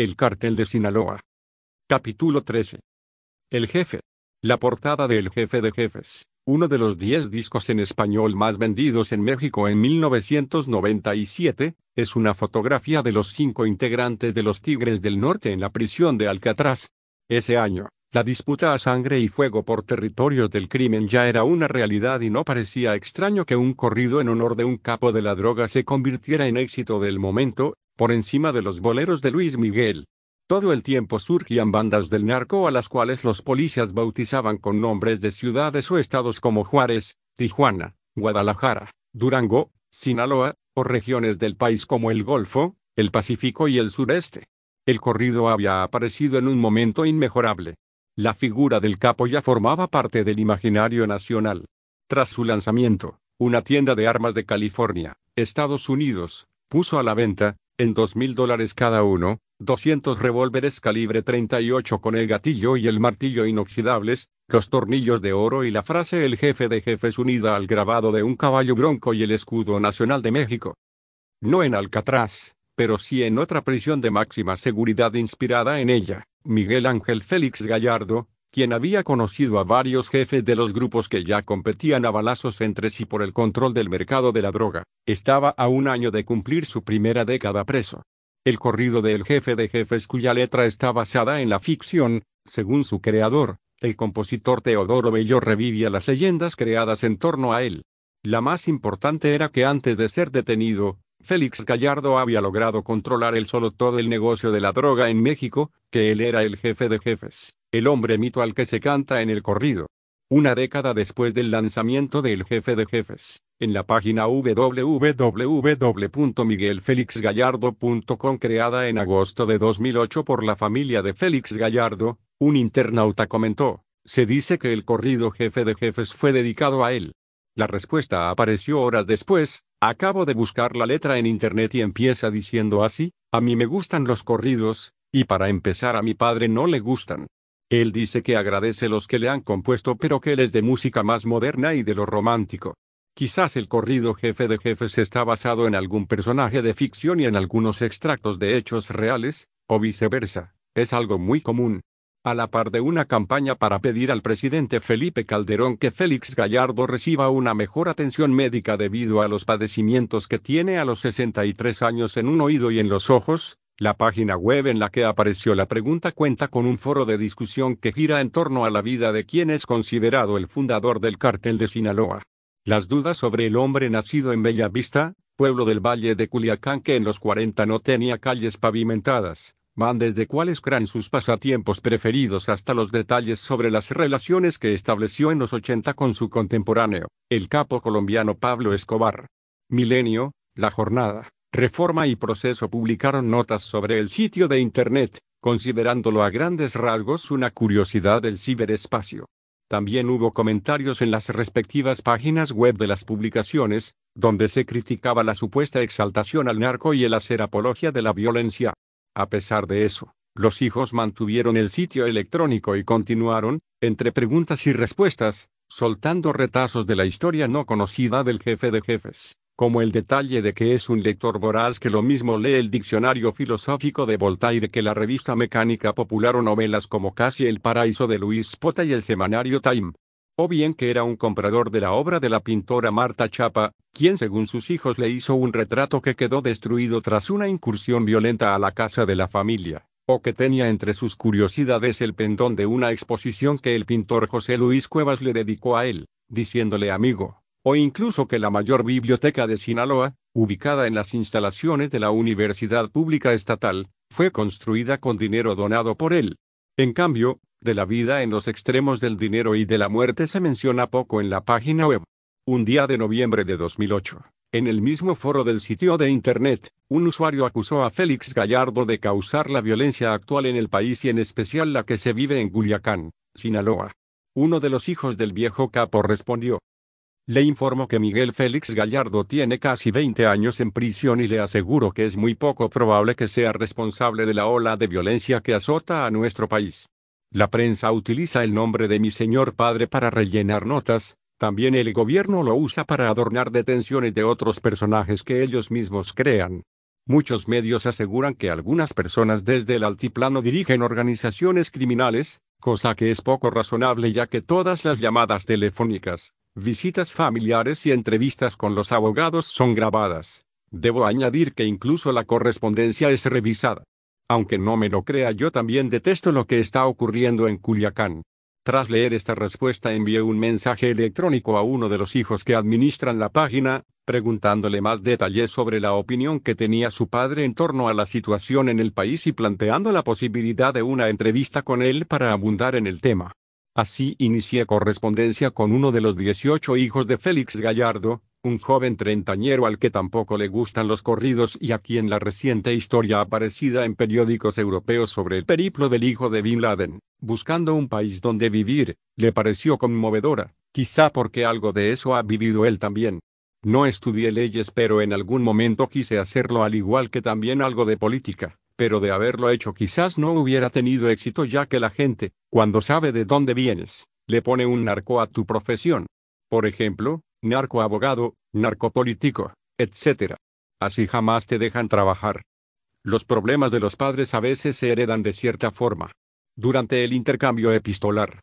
El cartel de Sinaloa. Capítulo 13. El jefe. La portada de El jefe de jefes, uno de los diez discos en español más vendidos en México en 1997, es una fotografía de los cinco integrantes de los Tigres del Norte en la prisión de Alcatraz. Ese año, la disputa a sangre y fuego por territorio del crimen ya era una realidad y no parecía extraño que un corrido en honor de un capo de la droga se convirtiera en éxito del momento, por encima de los boleros de Luis Miguel. Todo el tiempo surgían bandas del narco a las cuales los policías bautizaban con nombres de ciudades o estados como Juárez, Tijuana, Guadalajara, Durango, Sinaloa, o regiones del país como el Golfo, el Pacífico y el Sureste. El corrido había aparecido en un momento inmejorable la figura del capo ya formaba parte del imaginario nacional. Tras su lanzamiento, una tienda de armas de California, Estados Unidos, puso a la venta, en dos mil dólares cada uno, 200 revólveres calibre 38 con el gatillo y el martillo inoxidables, los tornillos de oro y la frase El jefe de jefes unida al grabado de un caballo bronco y el escudo nacional de México. No en Alcatraz, pero sí en otra prisión de máxima seguridad inspirada en ella. Miguel Ángel Félix Gallardo, quien había conocido a varios jefes de los grupos que ya competían a balazos entre sí por el control del mercado de la droga, estaba a un año de cumplir su primera década preso. El corrido del jefe de jefes cuya letra está basada en la ficción, según su creador, el compositor Teodoro Bello revivía las leyendas creadas en torno a él. La más importante era que antes de ser detenido, Félix Gallardo había logrado controlar el solo todo el negocio de la droga en México, que él era el jefe de jefes, el hombre mito al que se canta en el corrido. Una década después del lanzamiento del jefe de jefes, en la página www.miguelfelixgallardo.com creada en agosto de 2008 por la familia de Félix Gallardo, un internauta comentó, se dice que el corrido jefe de jefes fue dedicado a él. La respuesta apareció horas después, Acabo de buscar la letra en internet y empieza diciendo así, a mí me gustan los corridos, y para empezar a mi padre no le gustan. Él dice que agradece los que le han compuesto pero que él es de música más moderna y de lo romántico. Quizás el corrido jefe de jefes está basado en algún personaje de ficción y en algunos extractos de hechos reales, o viceversa, es algo muy común a la par de una campaña para pedir al presidente Felipe Calderón que Félix Gallardo reciba una mejor atención médica debido a los padecimientos que tiene a los 63 años en un oído y en los ojos, la página web en la que apareció la pregunta cuenta con un foro de discusión que gira en torno a la vida de quien es considerado el fundador del cártel de Sinaloa. Las dudas sobre el hombre nacido en Bella Vista, pueblo del Valle de Culiacán que en los 40 no tenía calles pavimentadas, van desde cuáles eran sus pasatiempos preferidos hasta los detalles sobre las relaciones que estableció en los 80 con su contemporáneo, el capo colombiano Pablo Escobar. Milenio, La Jornada, Reforma y Proceso publicaron notas sobre el sitio de Internet, considerándolo a grandes rasgos una curiosidad del ciberespacio. También hubo comentarios en las respectivas páginas web de las publicaciones, donde se criticaba la supuesta exaltación al narco y el hacer apología de la violencia. A pesar de eso, los hijos mantuvieron el sitio electrónico y continuaron, entre preguntas y respuestas, soltando retazos de la historia no conocida del jefe de jefes, como el detalle de que es un lector voraz que lo mismo lee el diccionario filosófico de Voltaire que la revista mecánica popular o novelas como Casi el paraíso de Luis Pota y el semanario Time o bien que era un comprador de la obra de la pintora Marta Chapa, quien según sus hijos le hizo un retrato que quedó destruido tras una incursión violenta a la casa de la familia, o que tenía entre sus curiosidades el pendón de una exposición que el pintor José Luis Cuevas le dedicó a él, diciéndole amigo, o incluso que la mayor biblioteca de Sinaloa, ubicada en las instalaciones de la Universidad Pública Estatal, fue construida con dinero donado por él. En cambio, de la vida en los extremos del dinero y de la muerte se menciona poco en la página web. Un día de noviembre de 2008, en el mismo foro del sitio de Internet, un usuario acusó a Félix Gallardo de causar la violencia actual en el país y en especial la que se vive en Culiacán, Sinaloa. Uno de los hijos del viejo capo respondió. Le informo que Miguel Félix Gallardo tiene casi 20 años en prisión y le aseguro que es muy poco probable que sea responsable de la ola de violencia que azota a nuestro país. La prensa utiliza el nombre de mi señor padre para rellenar notas, también el gobierno lo usa para adornar detenciones de otros personajes que ellos mismos crean. Muchos medios aseguran que algunas personas desde el altiplano dirigen organizaciones criminales, cosa que es poco razonable ya que todas las llamadas telefónicas, visitas familiares y entrevistas con los abogados son grabadas. Debo añadir que incluso la correspondencia es revisada. Aunque no me lo crea, yo también detesto lo que está ocurriendo en Culiacán. Tras leer esta respuesta envié un mensaje electrónico a uno de los hijos que administran la página, preguntándole más detalles sobre la opinión que tenía su padre en torno a la situación en el país y planteando la posibilidad de una entrevista con él para abundar en el tema. Así inicié correspondencia con uno de los 18 hijos de Félix Gallardo, un joven treintañero al que tampoco le gustan los corridos y a quien la reciente historia aparecida en periódicos europeos sobre el periplo del hijo de Bin Laden, buscando un país donde vivir, le pareció conmovedora, quizá porque algo de eso ha vivido él también. No estudié leyes pero en algún momento quise hacerlo al igual que también algo de política, pero de haberlo hecho quizás no hubiera tenido éxito ya que la gente, cuando sabe de dónde vienes, le pone un narco a tu profesión. Por ejemplo, narcoabogado, narcopolítico, etc. Así jamás te dejan trabajar. Los problemas de los padres a veces se heredan de cierta forma. Durante el intercambio epistolar,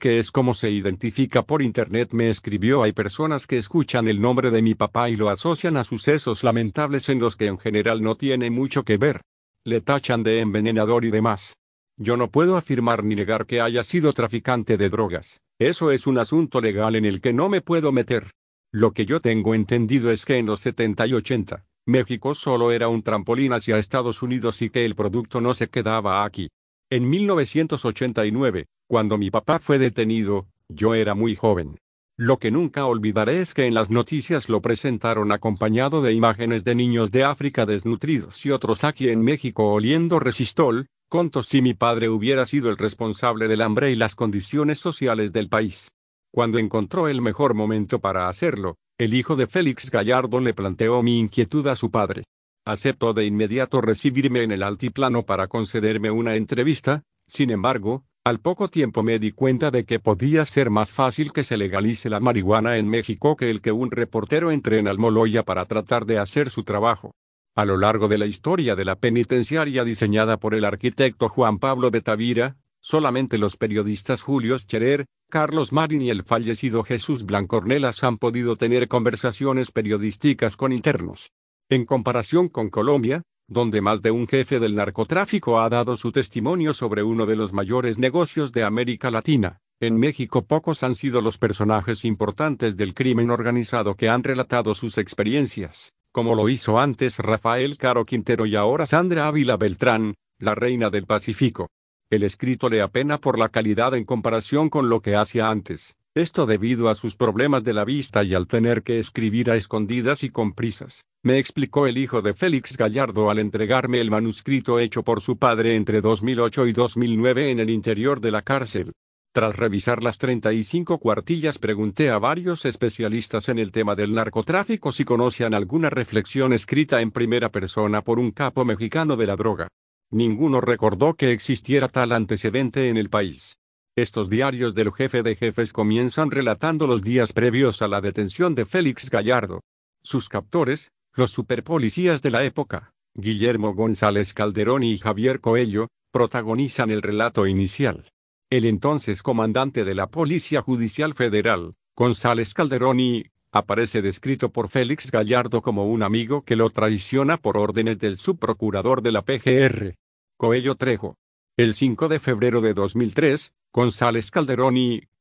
que es como se identifica por internet me escribió hay personas que escuchan el nombre de mi papá y lo asocian a sucesos lamentables en los que en general no tiene mucho que ver. Le tachan de envenenador y demás. Yo no puedo afirmar ni negar que haya sido traficante de drogas. Eso es un asunto legal en el que no me puedo meter. Lo que yo tengo entendido es que en los 70 y 80, México solo era un trampolín hacia Estados Unidos y que el producto no se quedaba aquí. En 1989, cuando mi papá fue detenido, yo era muy joven. Lo que nunca olvidaré es que en las noticias lo presentaron acompañado de imágenes de niños de África desnutridos y otros aquí en México oliendo resistol, Conto si mi padre hubiera sido el responsable del hambre y las condiciones sociales del país. Cuando encontró el mejor momento para hacerlo, el hijo de Félix Gallardo le planteó mi inquietud a su padre. Aceptó de inmediato recibirme en el altiplano para concederme una entrevista, sin embargo, al poco tiempo me di cuenta de que podía ser más fácil que se legalice la marihuana en México que el que un reportero entre en Almoloya para tratar de hacer su trabajo. A lo largo de la historia de la penitenciaria diseñada por el arquitecto Juan Pablo de Tavira, solamente los periodistas Julio Scherer, Carlos Marín y el fallecido Jesús Blancornelas han podido tener conversaciones periodísticas con internos. En comparación con Colombia, donde más de un jefe del narcotráfico ha dado su testimonio sobre uno de los mayores negocios de América Latina, en México pocos han sido los personajes importantes del crimen organizado que han relatado sus experiencias como lo hizo antes Rafael Caro Quintero y ahora Sandra Ávila Beltrán, la reina del Pacífico. El escrito le apena por la calidad en comparación con lo que hacía antes, esto debido a sus problemas de la vista y al tener que escribir a escondidas y con prisas, me explicó el hijo de Félix Gallardo al entregarme el manuscrito hecho por su padre entre 2008 y 2009 en el interior de la cárcel. Tras revisar las 35 cuartillas pregunté a varios especialistas en el tema del narcotráfico si conocían alguna reflexión escrita en primera persona por un capo mexicano de la droga. Ninguno recordó que existiera tal antecedente en el país. Estos diarios del jefe de jefes comienzan relatando los días previos a la detención de Félix Gallardo. Sus captores, los superpolicías de la época, Guillermo González Calderón y Javier Coello, protagonizan el relato inicial el entonces comandante de la Policía Judicial Federal, González Calderón aparece descrito por Félix Gallardo como un amigo que lo traiciona por órdenes del subprocurador de la PGR, Coello Trejo. El 5 de febrero de 2003, González Calderón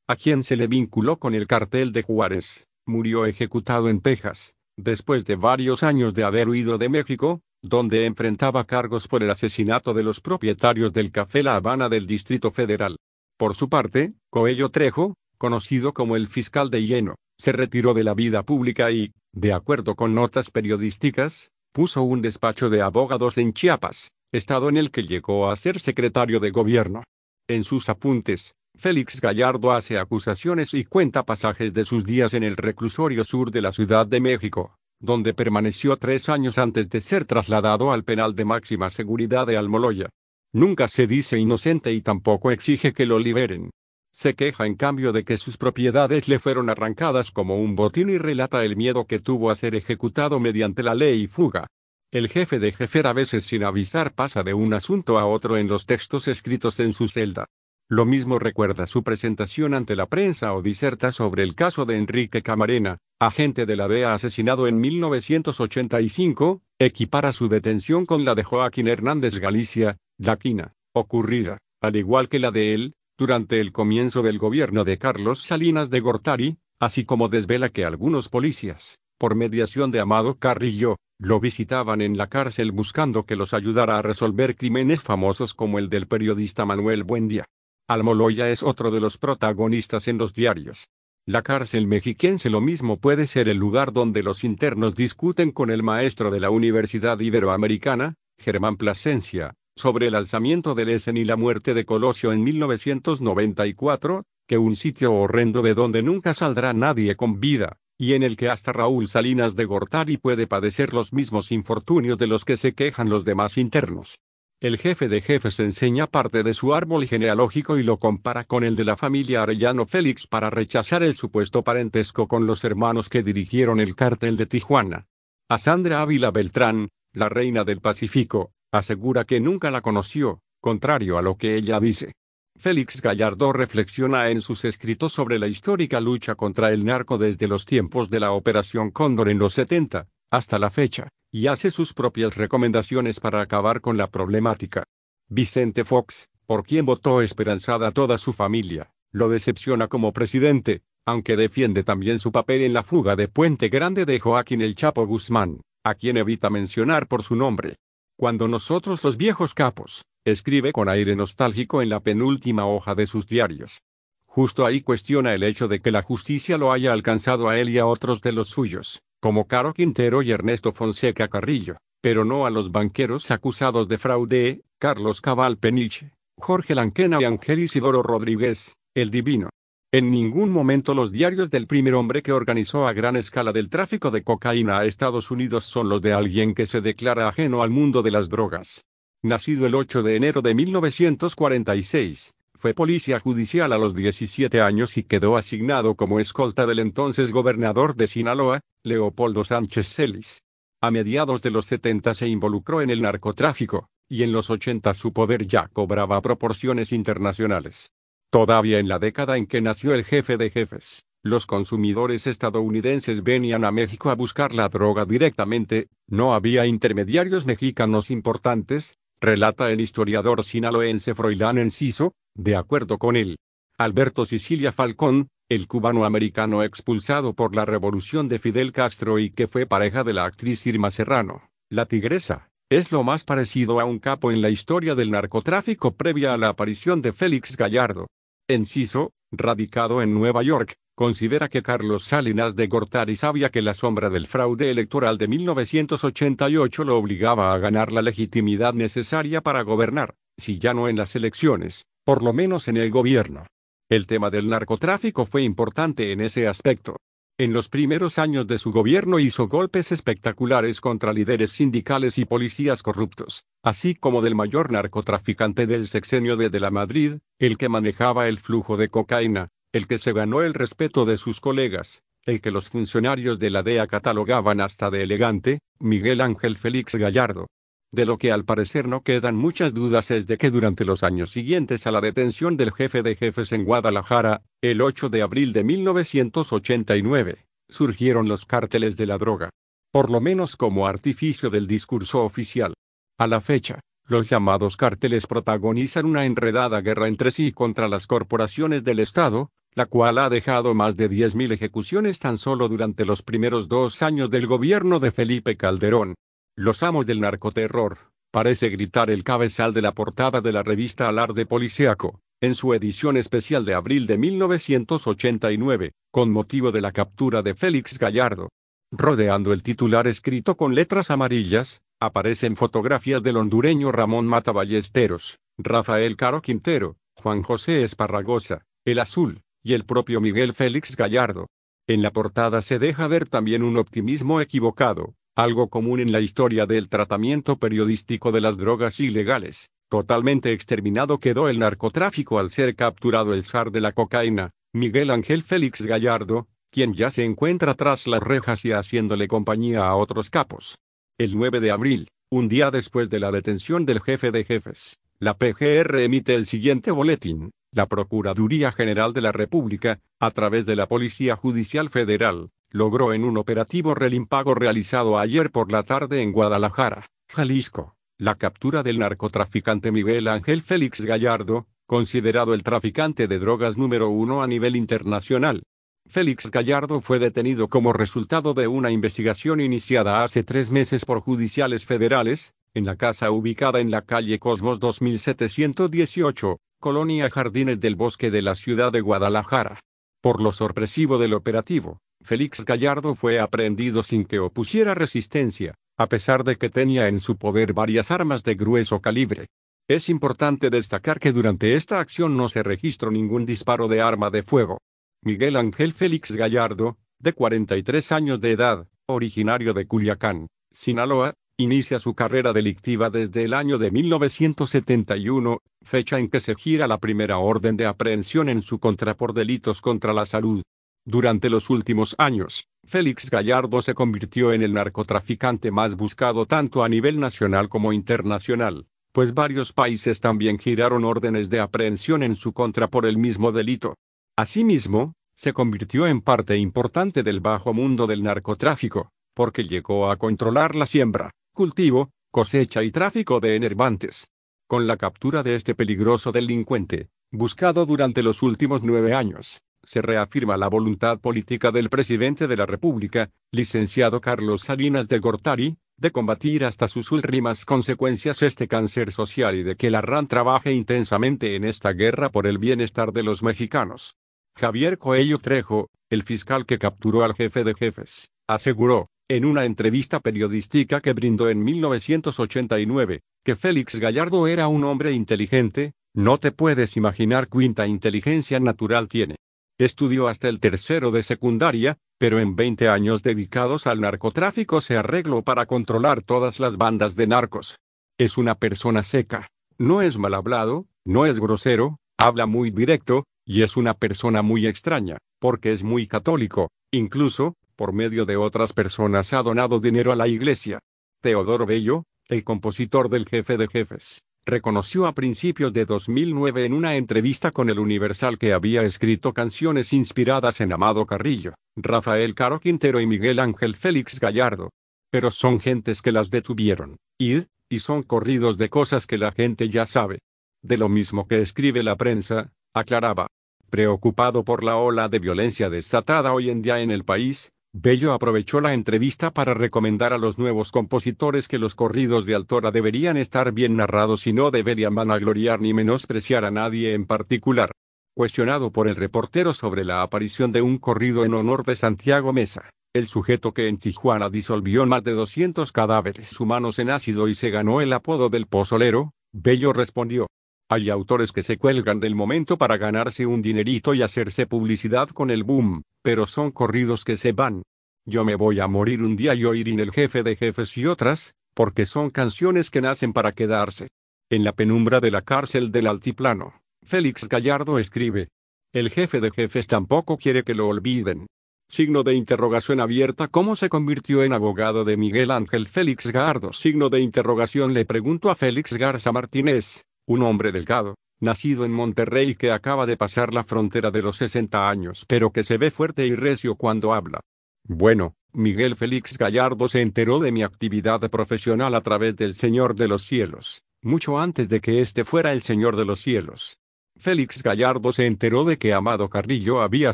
a quien se le vinculó con el cartel de Juárez, murió ejecutado en Texas, después de varios años de haber huido de México, donde enfrentaba cargos por el asesinato de los propietarios del Café La Habana del Distrito Federal. Por su parte, Coello Trejo, conocido como el fiscal de lleno, se retiró de la vida pública y, de acuerdo con notas periodísticas, puso un despacho de abogados en Chiapas, estado en el que llegó a ser secretario de gobierno. En sus apuntes, Félix Gallardo hace acusaciones y cuenta pasajes de sus días en el reclusorio sur de la Ciudad de México, donde permaneció tres años antes de ser trasladado al penal de máxima seguridad de Almoloya. Nunca se dice inocente y tampoco exige que lo liberen. Se queja en cambio de que sus propiedades le fueron arrancadas como un botín y relata el miedo que tuvo a ser ejecutado mediante la ley y fuga. El jefe de jefer a veces sin avisar pasa de un asunto a otro en los textos escritos en su celda. Lo mismo recuerda su presentación ante la prensa o diserta sobre el caso de Enrique Camarena, agente de la DEA asesinado en 1985, equipara su detención con la de Joaquín Hernández Galicia, la quina, ocurrida, al igual que la de él, durante el comienzo del gobierno de Carlos Salinas de Gortari, así como desvela que algunos policías, por mediación de Amado Carrillo, lo visitaban en la cárcel buscando que los ayudara a resolver crímenes famosos como el del periodista Manuel Buendía. Almoloya es otro de los protagonistas en los diarios. La cárcel mexiquense lo mismo puede ser el lugar donde los internos discuten con el maestro de la Universidad Iberoamericana, Germán Plasencia, sobre el alzamiento del Essen y la muerte de Colosio en 1994, que un sitio horrendo de donde nunca saldrá nadie con vida, y en el que hasta Raúl Salinas de Gortari puede padecer los mismos infortunios de los que se quejan los demás internos. El jefe de jefes enseña parte de su árbol genealógico y lo compara con el de la familia Arellano Félix para rechazar el supuesto parentesco con los hermanos que dirigieron el cártel de Tijuana. A Sandra Ávila Beltrán, la reina del Pacífico, Asegura que nunca la conoció, contrario a lo que ella dice. Félix Gallardo reflexiona en sus escritos sobre la histórica lucha contra el narco desde los tiempos de la Operación Cóndor en los 70, hasta la fecha, y hace sus propias recomendaciones para acabar con la problemática. Vicente Fox, por quien votó esperanzada toda su familia, lo decepciona como presidente, aunque defiende también su papel en la fuga de Puente Grande de Joaquín El Chapo Guzmán, a quien evita mencionar por su nombre. Cuando nosotros los viejos capos, escribe con aire nostálgico en la penúltima hoja de sus diarios. Justo ahí cuestiona el hecho de que la justicia lo haya alcanzado a él y a otros de los suyos, como Caro Quintero y Ernesto Fonseca Carrillo, pero no a los banqueros acusados de fraude, Carlos Cabal Peniche, Jorge Lanquena y Ángel Isidoro Rodríguez, el Divino. En ningún momento los diarios del primer hombre que organizó a gran escala del tráfico de cocaína a Estados Unidos son los de alguien que se declara ajeno al mundo de las drogas. Nacido el 8 de enero de 1946, fue policía judicial a los 17 años y quedó asignado como escolta del entonces gobernador de Sinaloa, Leopoldo Sánchez Celis. A mediados de los 70 se involucró en el narcotráfico, y en los 80 su poder ya cobraba proporciones internacionales. Todavía en la década en que nació el jefe de jefes, los consumidores estadounidenses venían a México a buscar la droga directamente, no había intermediarios mexicanos importantes, relata el historiador sinaloense Froilán Enciso, de acuerdo con él. Alberto Sicilia Falcón, el cubano americano expulsado por la revolución de Fidel Castro y que fue pareja de la actriz Irma Serrano, la tigresa, es lo más parecido a un capo en la historia del narcotráfico previa a la aparición de Félix Gallardo. Enciso, radicado en Nueva York, considera que Carlos Salinas de Gortari sabía que la sombra del fraude electoral de 1988 lo obligaba a ganar la legitimidad necesaria para gobernar, si ya no en las elecciones, por lo menos en el gobierno. El tema del narcotráfico fue importante en ese aspecto, en los primeros años de su gobierno hizo golpes espectaculares contra líderes sindicales y policías corruptos, así como del mayor narcotraficante del sexenio de De la Madrid, el que manejaba el flujo de cocaína, el que se ganó el respeto de sus colegas, el que los funcionarios de la DEA catalogaban hasta de elegante, Miguel Ángel Félix Gallardo, de lo que al parecer no quedan muchas dudas es de que durante los años siguientes a la detención del jefe de jefes en Guadalajara, el 8 de abril de 1989, surgieron los cárteles de la droga. Por lo menos como artificio del discurso oficial. A la fecha, los llamados cárteles protagonizan una enredada guerra entre sí contra las corporaciones del Estado, la cual ha dejado más de 10.000 ejecuciones tan solo durante los primeros dos años del gobierno de Felipe Calderón. Los amos del narcoterror, parece gritar el cabezal de la portada de la revista Alarde Policiaco, en su edición especial de abril de 1989, con motivo de la captura de Félix Gallardo. Rodeando el titular escrito con letras amarillas, aparecen fotografías del hondureño Ramón Mata Ballesteros, Rafael Caro Quintero, Juan José Esparragosa, El Azul, y el propio Miguel Félix Gallardo. En la portada se deja ver también un optimismo equivocado, algo común en la historia del tratamiento periodístico de las drogas ilegales. Totalmente exterminado quedó el narcotráfico al ser capturado el zar de la cocaína, Miguel Ángel Félix Gallardo, quien ya se encuentra tras las rejas y haciéndole compañía a otros capos. El 9 de abril, un día después de la detención del jefe de jefes, la PGR emite el siguiente boletín. La Procuraduría General de la República, a través de la Policía Judicial Federal, logró en un operativo relimpago realizado ayer por la tarde en Guadalajara, Jalisco, la captura del narcotraficante Miguel Ángel Félix Gallardo, considerado el traficante de drogas número uno a nivel internacional. Félix Gallardo fue detenido como resultado de una investigación iniciada hace tres meses por judiciales federales, en la casa ubicada en la calle Cosmos 2718, Colonia Jardines del Bosque de la ciudad de Guadalajara. Por lo sorpresivo del operativo, Félix Gallardo fue aprehendido sin que opusiera resistencia, a pesar de que tenía en su poder varias armas de grueso calibre. Es importante destacar que durante esta acción no se registró ningún disparo de arma de fuego. Miguel Ángel Félix Gallardo, de 43 años de edad, originario de Culiacán, Sinaloa, inicia su carrera delictiva desde el año de 1971, fecha en que se gira la primera orden de aprehensión en su contra por delitos contra la salud. Durante los últimos años, Félix Gallardo se convirtió en el narcotraficante más buscado tanto a nivel nacional como internacional, pues varios países también giraron órdenes de aprehensión en su contra por el mismo delito. Asimismo, se convirtió en parte importante del bajo mundo del narcotráfico, porque llegó a controlar la siembra, cultivo, cosecha y tráfico de enervantes. Con la captura de este peligroso delincuente, buscado durante los últimos nueve años, se reafirma la voluntad política del presidente de la República, licenciado Carlos Salinas de Gortari, de combatir hasta sus últimas consecuencias este cáncer social y de que la RAN trabaje intensamente en esta guerra por el bienestar de los mexicanos. Javier Coello Trejo, el fiscal que capturó al jefe de jefes, aseguró, en una entrevista periodística que brindó en 1989, que Félix Gallardo era un hombre inteligente, no te puedes imaginar cuánta inteligencia natural tiene. Estudió hasta el tercero de secundaria, pero en 20 años dedicados al narcotráfico se arregló para controlar todas las bandas de narcos. Es una persona seca, no es mal hablado, no es grosero, habla muy directo, y es una persona muy extraña, porque es muy católico, incluso, por medio de otras personas ha donado dinero a la iglesia. Teodoro Bello, el compositor del jefe de jefes, reconoció a principios de 2009 en una entrevista con El Universal que había escrito canciones inspiradas en Amado Carrillo, Rafael Caro Quintero y Miguel Ángel Félix Gallardo. Pero son gentes que las detuvieron, id, y son corridos de cosas que la gente ya sabe. De lo mismo que escribe la prensa, aclaraba. Preocupado por la ola de violencia desatada hoy en día en el país, Bello aprovechó la entrevista para recomendar a los nuevos compositores que los corridos de Altora deberían estar bien narrados y no deberían vanagloriar ni menospreciar a nadie en particular. Cuestionado por el reportero sobre la aparición de un corrido en honor de Santiago Mesa, el sujeto que en Tijuana disolvió más de 200 cadáveres humanos en ácido y se ganó el apodo del pozolero, Bello respondió, hay autores que se cuelgan del momento para ganarse un dinerito y hacerse publicidad con el boom, pero son corridos que se van. Yo me voy a morir un día y oír en el jefe de jefes y otras, porque son canciones que nacen para quedarse. En la penumbra de la cárcel del altiplano, Félix Gallardo escribe. El jefe de jefes tampoco quiere que lo olviden. Signo de interrogación abierta ¿Cómo se convirtió en abogado de Miguel Ángel Félix Gallardo? Signo de interrogación le pregunto a Félix Garza Martínez, un hombre delgado, nacido en Monterrey que acaba de pasar la frontera de los 60 años pero que se ve fuerte y recio cuando habla. Bueno, Miguel Félix Gallardo se enteró de mi actividad profesional a través del Señor de los Cielos, mucho antes de que este fuera el Señor de los Cielos. Félix Gallardo se enteró de que Amado Carrillo había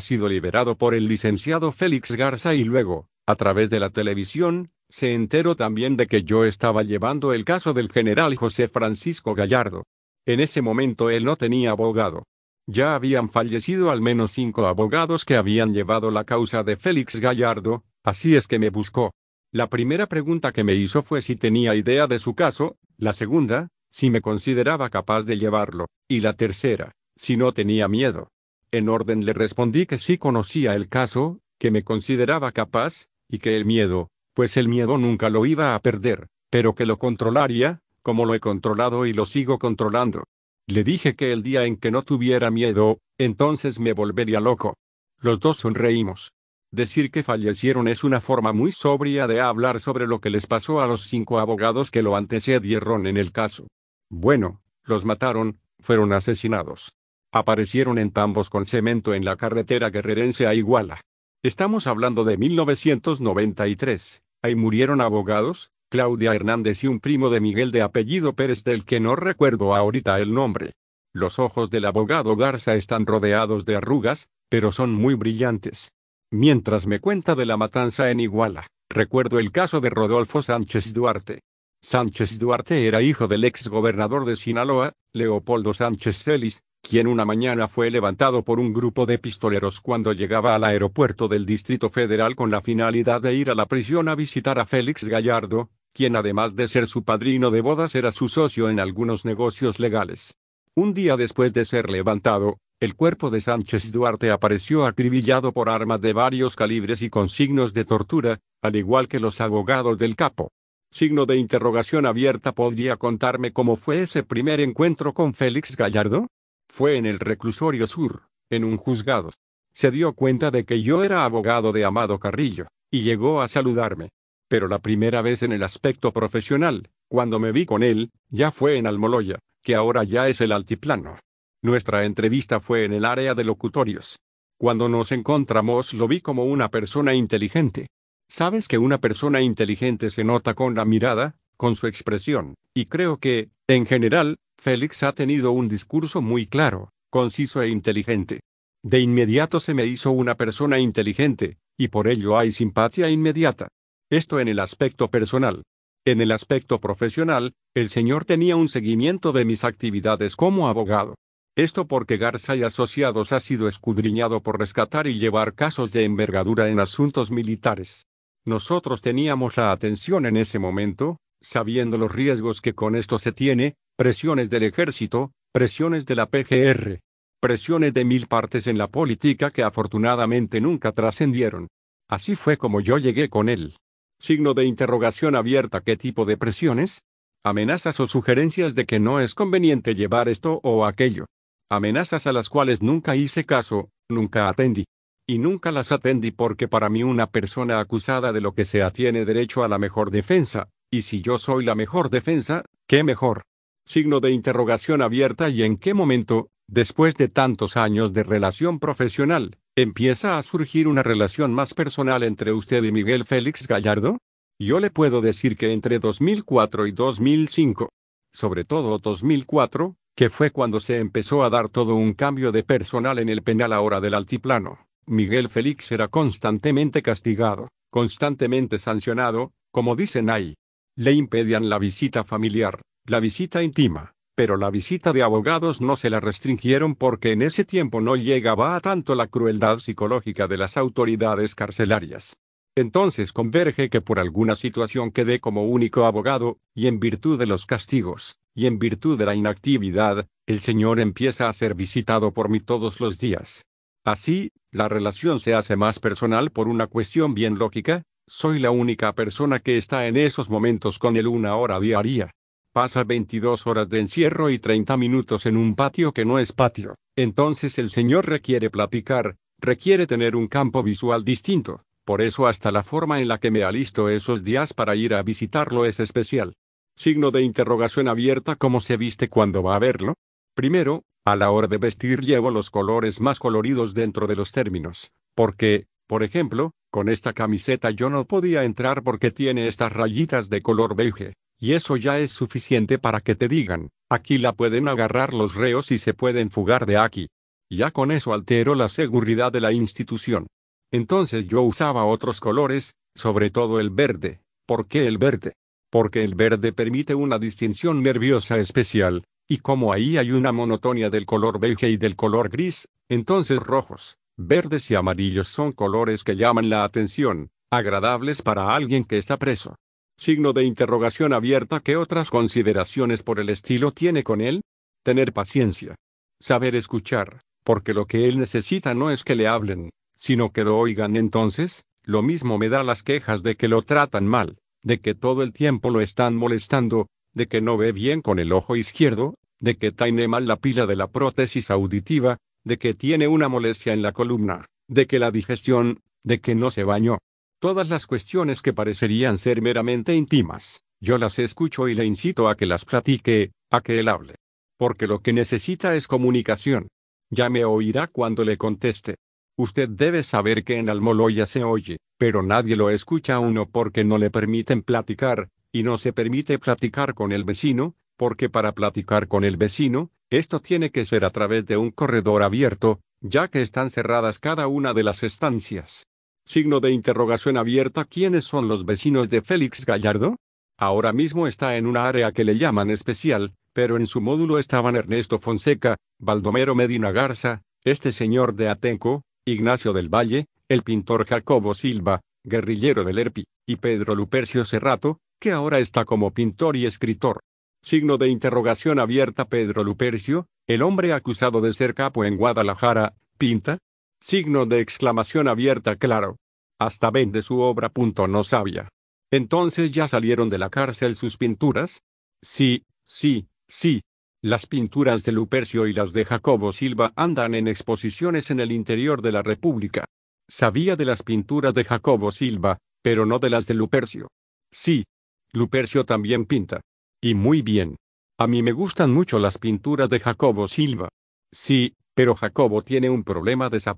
sido liberado por el licenciado Félix Garza y luego, a través de la televisión, se enteró también de que yo estaba llevando el caso del general José Francisco Gallardo. En ese momento él no tenía abogado. Ya habían fallecido al menos cinco abogados que habían llevado la causa de Félix Gallardo, así es que me buscó. La primera pregunta que me hizo fue si tenía idea de su caso, la segunda, si me consideraba capaz de llevarlo, y la tercera, si no tenía miedo. En orden le respondí que sí conocía el caso, que me consideraba capaz, y que el miedo, pues el miedo nunca lo iba a perder, pero que lo controlaría, como lo he controlado y lo sigo controlando. Le dije que el día en que no tuviera miedo, entonces me volvería loco. Los dos sonreímos. Decir que fallecieron es una forma muy sobria de hablar sobre lo que les pasó a los cinco abogados que lo antecedieron en el caso. Bueno, los mataron, fueron asesinados. Aparecieron en tambos con cemento en la carretera guerrerense a Iguala. Estamos hablando de 1993. Ahí murieron abogados, Claudia Hernández y un primo de Miguel de apellido Pérez del que no recuerdo ahorita el nombre. Los ojos del abogado Garza están rodeados de arrugas, pero son muy brillantes. Mientras me cuenta de la matanza en Iguala, recuerdo el caso de Rodolfo Sánchez Duarte. Sánchez Duarte era hijo del ex gobernador de Sinaloa, Leopoldo Sánchez Celis, quien una mañana fue levantado por un grupo de pistoleros cuando llegaba al aeropuerto del Distrito Federal con la finalidad de ir a la prisión a visitar a Félix Gallardo, quien además de ser su padrino de bodas era su socio en algunos negocios legales. Un día después de ser levantado, el cuerpo de Sánchez Duarte apareció acribillado por armas de varios calibres y con signos de tortura, al igual que los abogados del capo. Signo de interrogación abierta podría contarme cómo fue ese primer encuentro con Félix Gallardo? Fue en el reclusorio sur, en un juzgado. Se dio cuenta de que yo era abogado de Amado Carrillo, y llegó a saludarme. Pero la primera vez en el aspecto profesional, cuando me vi con él, ya fue en Almoloya, que ahora ya es el Altiplano. Nuestra entrevista fue en el área de locutorios. Cuando nos encontramos lo vi como una persona inteligente. Sabes que una persona inteligente se nota con la mirada, con su expresión, y creo que, en general, Félix ha tenido un discurso muy claro, conciso e inteligente. De inmediato se me hizo una persona inteligente, y por ello hay simpatía inmediata. Esto en el aspecto personal. En el aspecto profesional, el señor tenía un seguimiento de mis actividades como abogado. Esto porque Garza y Asociados ha sido escudriñado por rescatar y llevar casos de envergadura en asuntos militares. Nosotros teníamos la atención en ese momento, sabiendo los riesgos que con esto se tiene, presiones del ejército, presiones de la PGR, presiones de mil partes en la política que afortunadamente nunca trascendieron. Así fue como yo llegué con él. Signo de interrogación abierta. ¿Qué tipo de presiones? Amenazas o sugerencias de que no es conveniente llevar esto o aquello. Amenazas a las cuales nunca hice caso, nunca atendí. Y nunca las atendí porque para mí una persona acusada de lo que sea tiene derecho a la mejor defensa, y si yo soy la mejor defensa, ¿qué mejor? Signo de interrogación abierta y en qué momento, después de tantos años de relación profesional, ¿Empieza a surgir una relación más personal entre usted y Miguel Félix Gallardo? Yo le puedo decir que entre 2004 y 2005, sobre todo 2004, que fue cuando se empezó a dar todo un cambio de personal en el penal ahora del altiplano, Miguel Félix era constantemente castigado, constantemente sancionado, como dicen ahí. Le impedían la visita familiar, la visita íntima, pero la visita de abogados no se la restringieron porque en ese tiempo no llegaba a tanto la crueldad psicológica de las autoridades carcelarias. Entonces converge que por alguna situación quedé como único abogado, y en virtud de los castigos, y en virtud de la inactividad, el señor empieza a ser visitado por mí todos los días. Así, la relación se hace más personal por una cuestión bien lógica, soy la única persona que está en esos momentos con él una hora diaria. Pasa 22 horas de encierro y 30 minutos en un patio que no es patio. Entonces el Señor requiere platicar, requiere tener un campo visual distinto. Por eso hasta la forma en la que me alisto esos días para ir a visitarlo es especial. Signo de interrogación abierta cómo se viste cuando va a verlo. Primero, a la hora de vestir llevo los colores más coloridos dentro de los términos, porque, por ejemplo, con esta camiseta yo no podía entrar porque tiene estas rayitas de color beige, y eso ya es suficiente para que te digan, aquí la pueden agarrar los reos y se pueden fugar de aquí. Ya con eso altero la seguridad de la institución. Entonces yo usaba otros colores, sobre todo el verde. ¿Por qué el verde? Porque el verde permite una distinción nerviosa especial, y como ahí hay una monotonía del color beige y del color gris, entonces rojos, verdes y amarillos son colores que llaman la atención, agradables para alguien que está preso signo de interrogación abierta que otras consideraciones por el estilo tiene con él? Tener paciencia. Saber escuchar, porque lo que él necesita no es que le hablen, sino que lo oigan entonces, lo mismo me da las quejas de que lo tratan mal, de que todo el tiempo lo están molestando, de que no ve bien con el ojo izquierdo, de que taine mal la pila de la prótesis auditiva, de que tiene una molestia en la columna, de que la digestión, de que no se bañó, Todas las cuestiones que parecerían ser meramente íntimas, yo las escucho y le incito a que las platique, a que él hable. Porque lo que necesita es comunicación. Ya me oirá cuando le conteste. Usted debe saber que en Almoloya se oye, pero nadie lo escucha a uno porque no le permiten platicar, y no se permite platicar con el vecino, porque para platicar con el vecino, esto tiene que ser a través de un corredor abierto, ya que están cerradas cada una de las estancias. Signo de interrogación abierta. ¿Quiénes son los vecinos de Félix Gallardo? Ahora mismo está en una área que le llaman especial, pero en su módulo estaban Ernesto Fonseca, Baldomero Medina Garza, este señor de Atenco, Ignacio del Valle, el pintor Jacobo Silva, guerrillero del ERPI, y Pedro Lupercio Serrato, que ahora está como pintor y escritor. Signo de interrogación abierta Pedro Lupercio, el hombre acusado de ser capo en Guadalajara, pinta, Signo de exclamación abierta, claro. Hasta ven de su obra. Punto, no sabía. Entonces ya salieron de la cárcel sus pinturas. Sí, sí, sí. Las pinturas de Lupercio y las de Jacobo Silva andan en exposiciones en el interior de la República. Sabía de las pinturas de Jacobo Silva, pero no de las de Lupercio. Sí. Lupercio también pinta. Y muy bien. A mí me gustan mucho las pinturas de Jacobo Silva. Sí, pero Jacobo tiene un problema de